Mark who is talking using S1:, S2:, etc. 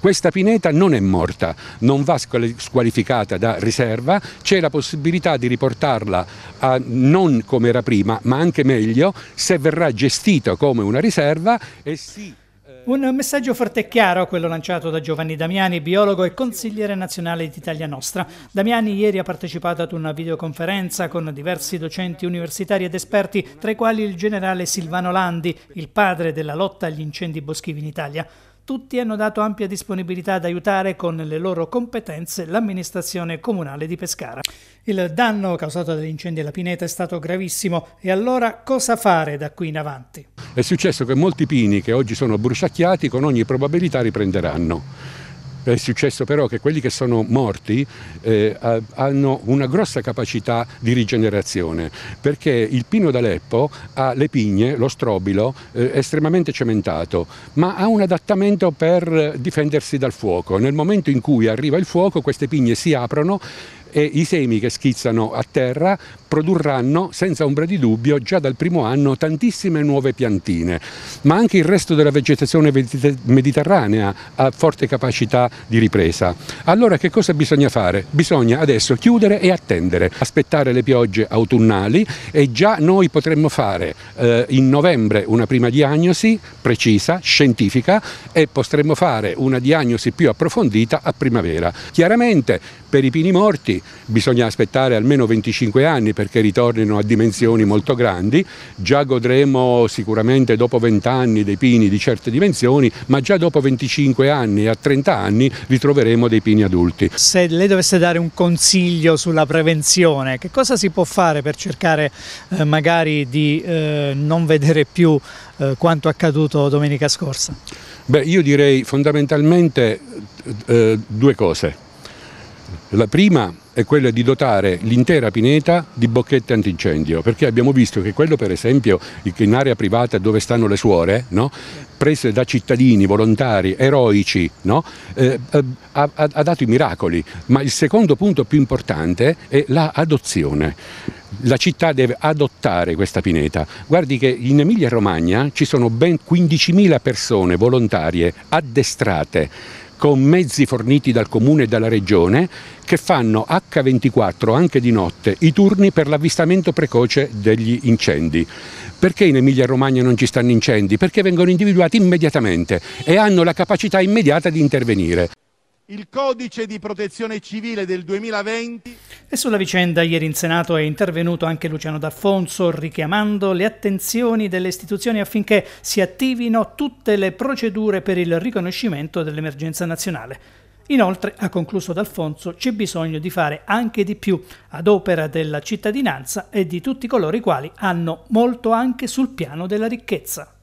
S1: Questa pineta non è morta, non va squalificata da riserva, c'è la possibilità di riportarla a eh, non come era prima, ma anche meglio se verrà gestita come una riserva
S2: e si... Eh, Un messaggio forte e chiaro, quello lanciato da Giovanni Damiani, biologo e consigliere nazionale di Italia Nostra. Damiani ieri ha partecipato ad una videoconferenza con diversi docenti universitari ed esperti, tra i quali il generale Silvano Landi, il padre della lotta agli incendi boschivi in Italia. Tutti hanno dato ampia disponibilità ad aiutare con le loro competenze l'amministrazione comunale di Pescara. Il danno causato dall'incendio alla pineta è stato gravissimo e allora cosa fare da qui in avanti?
S1: È successo che molti pini che oggi sono bruciacchiati con ogni probabilità riprenderanno. È successo però che quelli che sono morti eh, hanno una grossa capacità di rigenerazione perché il pino d'Aleppo ha le pigne, lo strobilo, eh, estremamente cementato, ma ha un adattamento per difendersi dal fuoco. Nel momento in cui arriva il fuoco queste pigne si aprono e i semi che schizzano a terra produrranno senza ombra di dubbio già dal primo anno tantissime nuove piantine, ma anche il resto della vegetazione mediterranea ha forte capacità di ripresa. Allora che cosa bisogna fare? Bisogna adesso chiudere e attendere, aspettare le piogge autunnali e già noi potremmo fare eh, in novembre una prima diagnosi precisa, scientifica e potremmo fare una diagnosi più approfondita a primavera. Chiaramente per i pini morti bisogna aspettare almeno 25 anni perché ritornino a dimensioni molto grandi, già godremo sicuramente dopo 20 anni dei pini di certe dimensioni, ma già dopo 25 anni a 30 anni ritroveremo dei pini adulti.
S2: Se lei dovesse dare un consiglio sulla prevenzione, che cosa si può fare per cercare eh, magari di eh, non vedere più eh, quanto accaduto domenica scorsa?
S1: Beh, io direi fondamentalmente eh, due cose. La prima è quella di dotare l'intera pineta di bocchette antincendio, perché abbiamo visto che quello per esempio in area privata dove stanno le suore, no? prese da cittadini, volontari, eroici, no? eh, eh ha, ha dato i miracoli, ma il secondo punto più importante è l'adozione. la città deve adottare questa pineta. Guardi che in Emilia Romagna ci sono ben 15.000 persone volontarie addestrate con mezzi forniti dal comune e dalla regione che fanno H24 anche di notte i turni per l'avvistamento precoce degli incendi. Perché in Emilia Romagna non ci stanno incendi? Perché vengono individuati immediatamente e hanno la capacità immediata di intervenire.
S2: Il codice di protezione civile del 2020 e sulla vicenda ieri in Senato è intervenuto anche Luciano D'Affonso richiamando le attenzioni delle istituzioni affinché si attivino tutte le procedure per il riconoscimento dell'emergenza nazionale. Inoltre, ha concluso D'Alfonso, c'è bisogno di fare anche di più ad opera della cittadinanza e di tutti coloro i quali hanno molto anche sul piano della ricchezza.